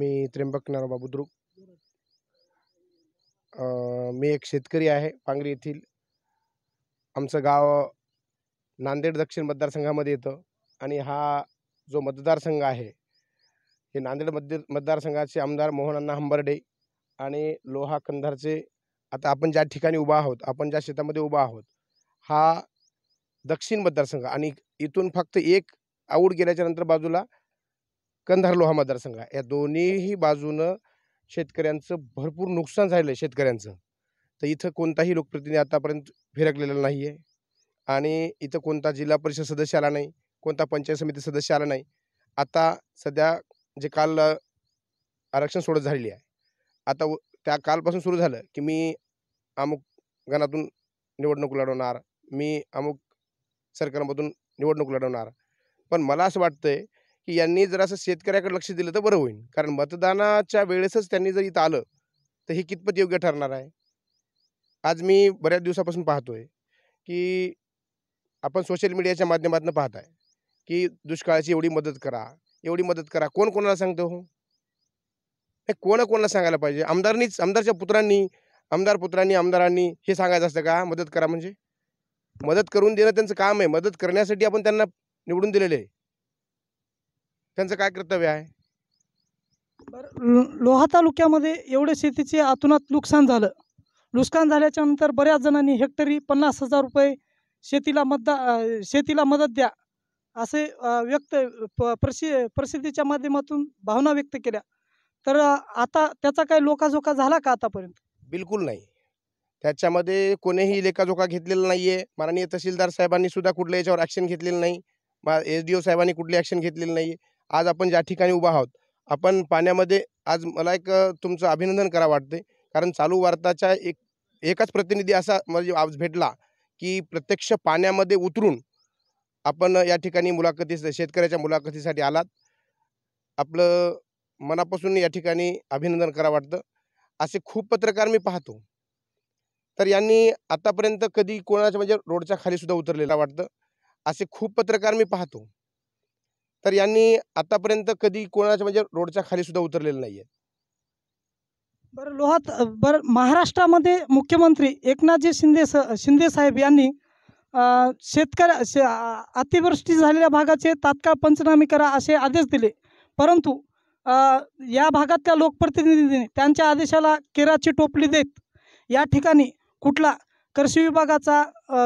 मी त्र्यंबक नारोबा बुद्रुक मी एक शेतकरी आहे पांगरी येथील आमचं गाव नांदेड दक्षिण मतदारसंघामध्ये येतं आणि हा जो मतदारसंघ आहे हे नांदेड मतदार मतदारसंघाचे आमदार अण्णा हंबर्डे आणि लोहा कंधारचे आता आपण ज्या ठिकाणी उभा आहोत आपण ज्या शेतामध्ये उभा आहोत हा दक्षिण मतदारसंघ आणि इथून फक्त एक आऊट गेल्याच्या नंतर बाजूला कंधार लोहा मतदारसंघ या दोन्हीही बाजूनं शेतकऱ्यांचं भरपूर नुकसान झालेलं आहे शेतकऱ्यांचं तर इथं कोणताही लोकप्रतिनिधी आतापर्यंत फिरकलेला नाही आहे आणि इथं कोणता जिल्हा परिषद सदस्य आला नाही कोणता पंचायत समिती सदस्य आला नाही आता सध्या जे काल आरक्षण सोडत झालेली आहे आता त्या कालपासून सुरू झालं की मी अमुक गणातून निवडणूक लढवणार मी अमुक सरकारमधून निवडणूक लढवणार पण मला असं वाटतं आहे की यांनी जर असं शेतकऱ्याकडे लक्ष दिलं तर बरं होईल कारण मतदानाच्या वेळेसच त्यांनी जर इथं आलं तर हे कितपत योग्य ठरणार आहे आज मी बऱ्याच दिवसापासून पाहतोय की आपण सोशल मीडियाच्या माध्यमातून पाहत आहे की दुष्काळाची एवढी मदत करा एवढी मदत करा कोण कोणाला सांगतो हो कोण कोणाला सांगायला पाहिजे आमदारांनीच आमदारच्या पुत्रांनी आमदार पुत्रांनी आमदारांनी हे सांगायचं असतं का मदत करा म्हणजे मदत करून देणं त्यांचं काम आहे मदत करण्यासाठी आपण त्यांना निवडून दिलेलं आहे त्यांचं काय कर्तव्य आहे बरं लोहा तालुक्यामध्ये एवढे शेतीचे आतुनात नुकसान झालं नुकसान झाल्याच्या नंतर बऱ्याच जणांनी हेक्टरी पन्नास हजार रुपये शेतीला मतदा शेतीला मदत द्या असे व्यक्त प्रसि प्रसिद्धीच्या माध्यमातून भावना व्यक्त केल्या तर आता त्याचा काही लोकाजोखा झाला का आतापर्यंत बिलकुल नाही त्याच्यामध्ये कोणीही लेखाजोखा घेतलेला नाही आहे माननीय तहसीलदार साहेबांनी सुद्धा कुठल्या याच्यावर ॲक्शन घेतलेलं नाही मा एस डी ओ साहेबांनी कुठली ॲक्शन घेतलेली नाही आज आपण ज्या ठिकाणी उभा आहोत आपण पाण्यामध्ये आज मला एक तुमचं अभिनंदन करा वाटते कारण चालू वार्ताच्या एक एकच प्रतिनिधी असा म्हणजे आज भेटला की प्रत्यक्ष पाण्यामध्ये उतरून आपण या ठिकाणी मुलाखती शेतकऱ्याच्या मुलाखतीसाठी आलात आपलं मनापासून या ठिकाणी अभिनंदन करा वाटतं असे खूप पत्रकार मी पाहतो तर यांनी आतापर्यंत कधी कोणाच्या म्हणजे रोडच्या खाली सुद्धा उतरलेला वाटतं असे खूप पत्रकार मी पाहतो तर यांनी आतापर्यंत कधी कोणाच्या म्हणजे रोडच्या खाली सुद्धा उतरलेलं नाही आहे बरं लोहात बरं महाराष्ट्रामध्ये मुख्यमंत्री एकनाथजी शिंदे शिंदे साहेब यांनी शेतकऱ्या शे अतिवृष्टी झालेल्या भागाचे तात्काळ पंचनामे करा असे आदेश दिले परंतु या भागातल्या लोकप्रतिनिधींनी त्यांच्या आदेशाला केराची टोपली देत या ठिकाणी कुठला कृषी विभागाचा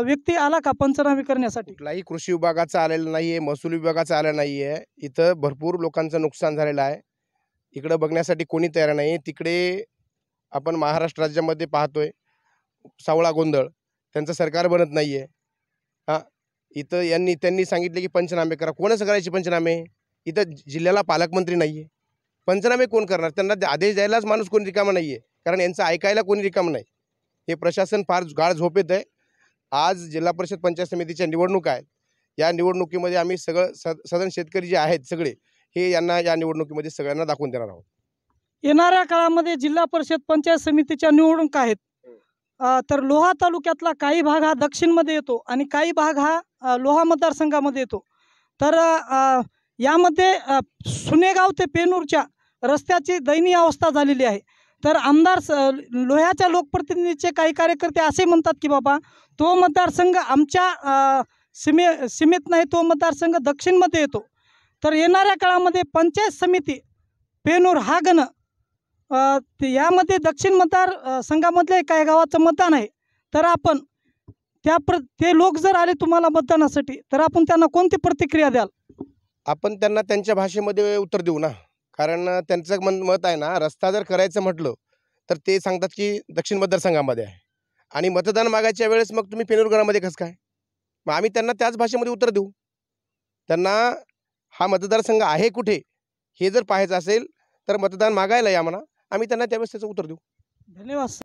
व्यक्ती आला का पंचनामे करण्यासाठी नाही कृषी विभागाचा आलेला नाही आहे महसूल विभागाचा आला नाही आहे इथं भरपूर लोकांचं नुकसान झालेलं आहे इकडं बघण्यासाठी कोणी तयार नाही तिकडे आपण महाराष्ट्र राज्यामध्ये पाहतोय सावळा गोंधळ त्यांचं सरकार बनत नाही आहे हां इथं यांनी त्यांनी सांगितले की पंचनामे करा कोणाचं करायचे पंचनामे इथं जिल्ह्याला पालकमंत्री नाही आहे पंचनामे कोण करणार त्यांना आदेश द्यायलाच माणूस कोणी रिकामा नाही आहे कारण यांचं ऐकायला कोणी रिकामा नाही हे प्रशासन फार गाळ झोपेत आहे आज जिल्हा परिषद पंचायत समितीच्या निवडणूक आहेत या निवडणुकीमध्ये आम्ही सगळं सदन शेतकरी जे आहेत सगळे हे यांना या निवडणुकीमध्ये सगळ्यांना दाखवून देणार आहोत येणाऱ्या काळामध्ये जिल्हा परिषद पंचायत समितीच्या निवडणूक आहेत तर लोहा तालुक्यातला काही भाग हा दक्षिणमध्ये येतो आणि काही भाग हा लोहा मतदारसंघामध्ये येतो तर यामध्ये सुनेगाव ते पेनूरच्या रस्त्याची दयनीय अवस्था झालेली आहे तर आमदार स लोह्याच्या लोकप्रतिनिधीचे काही कार्यकर्ते असे म्हणतात की बाबा तो मतदारसंघ आमच्या सीमे सीमेत नाही तो मतदारसंघ दक्षिणमध्ये येतो तर येणाऱ्या काळामध्ये पंचायत समिती पेनूर हा गण यामध्ये दक्षिण मतदार संघामधले काही गावाचं मतदान आहे तर आपण त्या प्र ते लोक जर आले तुम्हाला मतदानासाठी तर आपण त्यांना कोणती प्रतिक्रिया द्याल आपण त्यांना त्यांच्या भाषेमध्ये उत्तर देऊ ना कारण त्यांचं मन मत आहे ना रस्ता जर करायचं म्हटलं तर ते सांगतात की दक्षिण मतदारसंघामध्ये आहे आणि मतदान मागायच्या वेळेस मग तुम्ही पेनुरगडामध्ये कसं काय मग आम्ही त्यांना त्याच भाषेमध्ये उत्तर देऊ त्यांना हा मतदारसंघ आहे कुठे हे जर पाहायचं असेल तर मतदान मागायला या म्हणा आम्ही त्यांना त्यावेळेस त्याचं उत्तर देऊ धन्यवाद